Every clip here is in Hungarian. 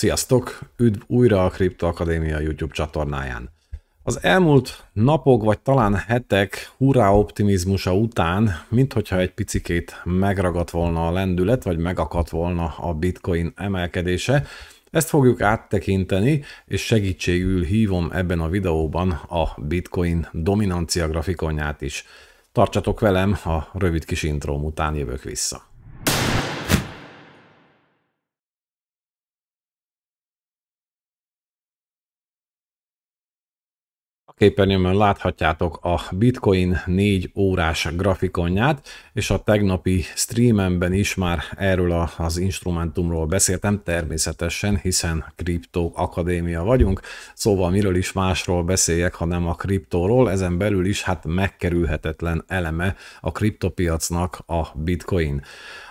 Sziasztok! Üdv újra a Kripto Akadémia YouTube csatornáján. Az elmúlt napok, vagy talán hetek hurrá optimizmusa után, minthogyha egy picikét megragadt volna a lendület, vagy megakadt volna a bitcoin emelkedése, ezt fogjuk áttekinteni, és segítségül hívom ebben a videóban a bitcoin dominancia grafikonját is. Tartsatok velem, a rövid kis intróm után jövök vissza. képernyőmön láthatjátok a Bitcoin 4 órás grafikonját, és a tegnapi streamemben is már erről az instrumentumról beszéltem, természetesen, hiszen Kriptó Akadémia vagyunk, szóval miről is másról beszéljek, ha nem a kriptóról, ezen belül is hát megkerülhetetlen eleme a kriptopiacnak a Bitcoin.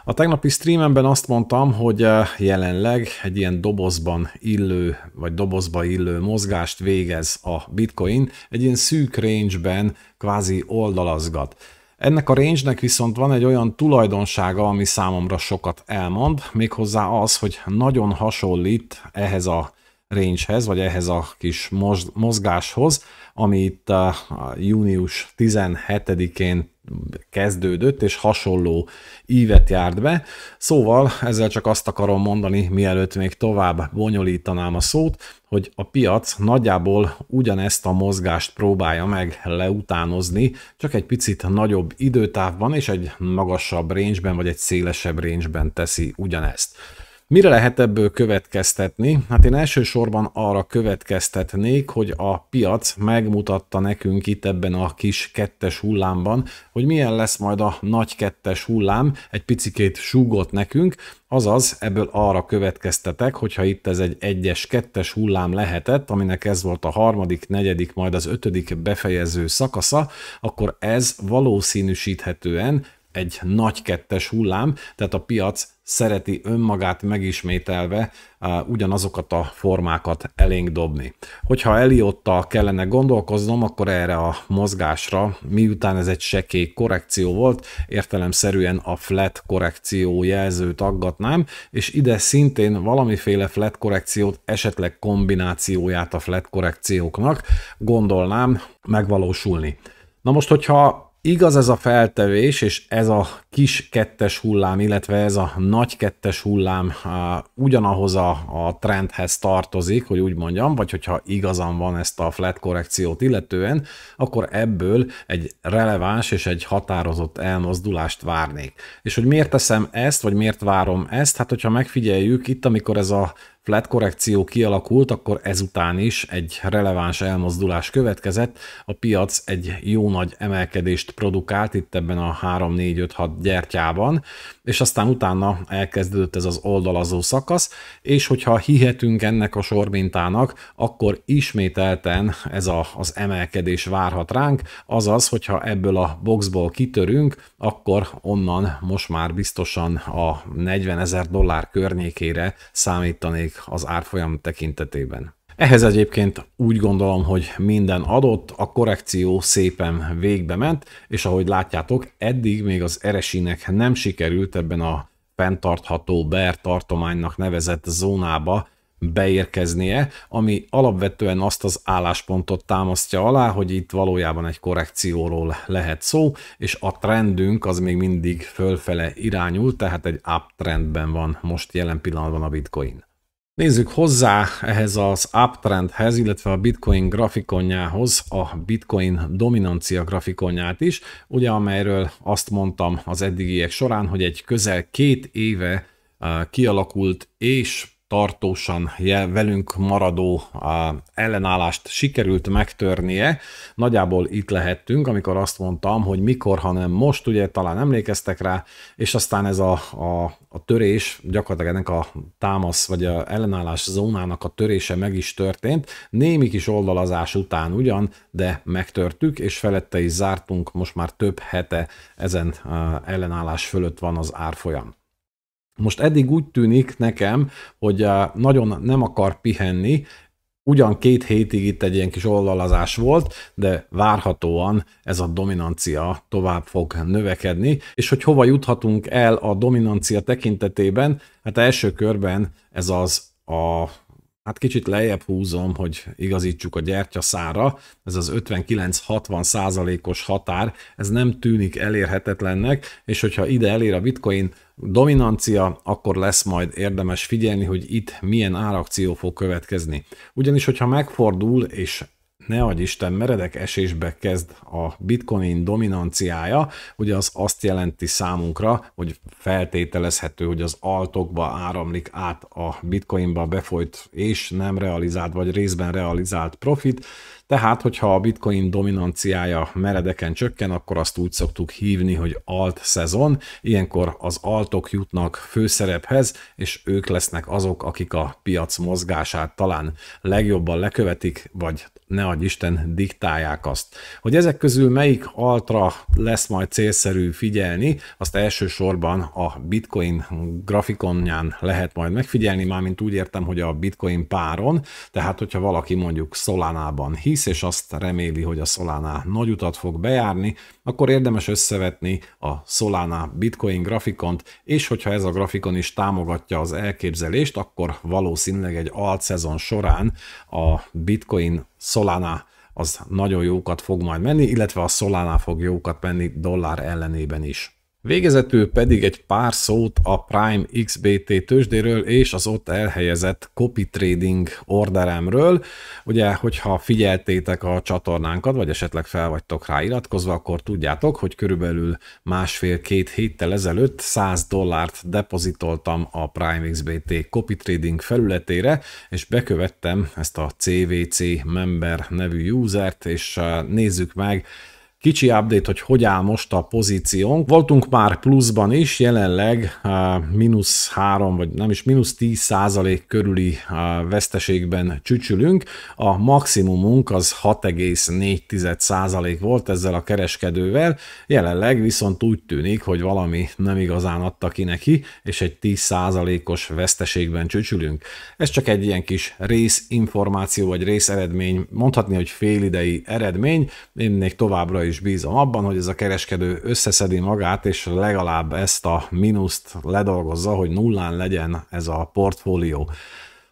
A tegnapi streamemben azt mondtam, hogy eh, jelenleg egy ilyen dobozban illő, vagy dobozba illő mozgást végez a bitcoin, egy ilyen szűk range-ben kvázi oldalazgat. Ennek a range-nek viszont van egy olyan tulajdonsága, ami számomra sokat elmond, méghozzá az, hogy nagyon hasonlít ehhez a rangehez, vagy ehhez a kis mozgáshoz, amit a június 17-én kezdődött, és hasonló ívet járt be. Szóval ezzel csak azt akarom mondani, mielőtt még tovább bonyolítanám a szót, hogy a piac nagyjából ugyanezt a mozgást próbálja meg leutánozni, csak egy picit nagyobb időtávban és egy magasabb range vagy egy szélesebb range teszi ugyanezt. Mire lehet ebből következtetni? Hát én elsősorban arra következtetnék, hogy a piac megmutatta nekünk itt ebben a kis kettes hullámban, hogy milyen lesz majd a nagy kettes hullám, egy picikét súgott nekünk, azaz ebből arra következtetek, hogyha itt ez egy egyes, kettes hullám lehetett, aminek ez volt a harmadik, negyedik, majd az ötödik befejező szakasza, akkor ez valószínűsíthetően egy nagy kettes hullám, tehát a piac szereti önmagát megismételve uh, ugyanazokat a formákat elénk dobni. Hogyha Eliottal kellene gondolkoznom, akkor erre a mozgásra, miután ez egy sekély korrekció volt, értelemszerűen a flat korrekció jelzőt aggatnám, és ide szintén valamiféle flat korrekciót, esetleg kombinációját a flat korrekcióknak gondolnám megvalósulni. Na most, hogyha igaz ez a feltevés, és ez a kis kettes hullám, illetve ez a nagy kettes hullám uh, ugyanahoz a, a trendhez tartozik, hogy úgy mondjam, vagy hogyha igazam van ezt a flat korrekciót illetően, akkor ebből egy releváns és egy határozott elmozdulást várnék. És hogy miért teszem ezt, vagy miért várom ezt? Hát hogyha megfigyeljük, itt amikor ez a flat e korrekció kialakult, akkor ezután is egy releváns elmozdulás következett, a piac egy jó nagy emelkedést produkált itt ebben a 3-4-5-6 gyertyában, és aztán utána elkezdődött ez az oldalazó szakasz, és hogyha hihetünk ennek a sormintának, akkor ismételten ez a, az emelkedés várhat ránk, azaz, hogyha ebből a boxból kitörünk, akkor onnan most már biztosan a 40 ezer dollár környékére számítanék az árfolyam tekintetében. Ehhez egyébként úgy gondolom, hogy minden adott, a korrekció szépen végbe ment, és ahogy látjátok, eddig még az eresinek nem sikerült ebben a fenntartható BER tartománynak nevezett zónába beérkeznie, ami alapvetően azt az álláspontot támasztja alá, hogy itt valójában egy korrekcióról lehet szó, és a trendünk az még mindig fölfele irányul, tehát egy uptrendben van most jelen pillanatban a bitcoin. Nézzük hozzá ehhez az uptrendhez, illetve a Bitcoin grafikonjához, a Bitcoin dominancia grafikonját is, ugye amelyről azt mondtam az eddigiek során, hogy egy közel két éve eh, kialakult és tartósan velünk maradó ellenállást sikerült megtörnie. Nagyjából itt lehettünk, amikor azt mondtam, hogy mikor, hanem most, ugye talán emlékeztek rá, és aztán ez a, a, a törés, gyakorlatilag ennek a támasz vagy a ellenállás zónának a törése meg is történt. Némi kis oldalazás után ugyan, de megtörtük, és felette is zártunk, most már több hete ezen ellenállás fölött van az árfolyam. Most eddig úgy tűnik nekem, hogy nagyon nem akar pihenni, ugyan két hétig itt egy ilyen kis ollalazás volt, de várhatóan ez a dominancia tovább fog növekedni, és hogy hova juthatunk el a dominancia tekintetében, hát első körben ez az a hát kicsit lejjebb húzom, hogy igazítsuk a gyertyaszára, ez az 59-60 százalékos határ, ez nem tűnik elérhetetlennek, és hogyha ide elér a bitcoin, dominancia, akkor lesz majd érdemes figyelni, hogy itt milyen árakció fog következni. Ugyanis, hogyha megfordul, és ne adj Isten, meredek esésbe kezd a bitcoin dominanciája, ugye az azt jelenti számunkra, hogy feltételezhető, hogy az altokba áramlik át a bitcoinba befolyt és nem realizált, vagy részben realizált profit, tehát, hogyha a bitcoin dominanciája meredeken csökken, akkor azt úgy szoktuk hívni, hogy alt szezon. Ilyenkor az altok jutnak főszerephez, és ők lesznek azok, akik a piac mozgását talán legjobban lekövetik, vagy ne adj Isten, diktálják azt. Hogy ezek közül melyik altra lesz majd célszerű figyelni, azt elsősorban a bitcoin grafikonján lehet majd megfigyelni, mármint úgy értem, hogy a bitcoin páron, tehát hogyha valaki mondjuk Solana-ban hisz, hisz, és azt reméli, hogy a Solana nagy utat fog bejárni, akkor érdemes összevetni a Solana Bitcoin grafikont, és hogyha ez a grafikon is támogatja az elképzelést, akkor valószínűleg egy alt szezon során a Bitcoin Solana az nagyon jókat fog majd menni, illetve a Solana fog jókat menni dollár ellenében is. Végezetül pedig egy pár szót a Prime XBT tőzsdéről és az ott elhelyezett copy trading orderemről. Ugye, hogyha figyeltétek a csatornánkat, vagy esetleg fel vagytok rá iratkozva, akkor tudjátok, hogy körülbelül másfél-két héttel ezelőtt 100 dollárt depozitoltam a Prime XBT copy trading felületére, és bekövettem ezt a CVC member nevű usert, és eh, nézzük meg, kicsi update, hogy hogy áll most a pozíciónk. Voltunk már pluszban is, jelenleg mínusz 3, vagy nem is, mínusz 10 százalék körüli veszteségben csücsülünk. A maximumunk az 6,4 százalék volt ezzel a kereskedővel, jelenleg viszont úgy tűnik, hogy valami nem igazán adta ki neki, és egy 10 százalékos veszteségben csücsülünk. Ez csak egy ilyen kis részinformáció, vagy részeredmény, mondhatni, hogy félidei eredmény, én még továbbra is is bízom abban, hogy ez a kereskedő összeszedi magát, és legalább ezt a mínuszt ledolgozza, hogy nullán legyen ez a portfólió.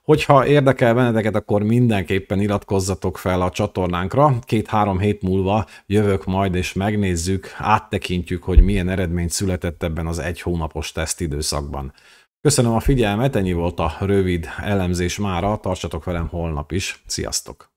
Hogyha érdekel benneteket, akkor mindenképpen iratkozzatok fel a csatornánkra. Két-három hét múlva jövök majd, és megnézzük, áttekintjük, hogy milyen eredmény született ebben az egy hónapos tesztidőszakban. Köszönöm a figyelmet, ennyi volt a rövid elemzés mára, tartsatok velem holnap is, sziasztok!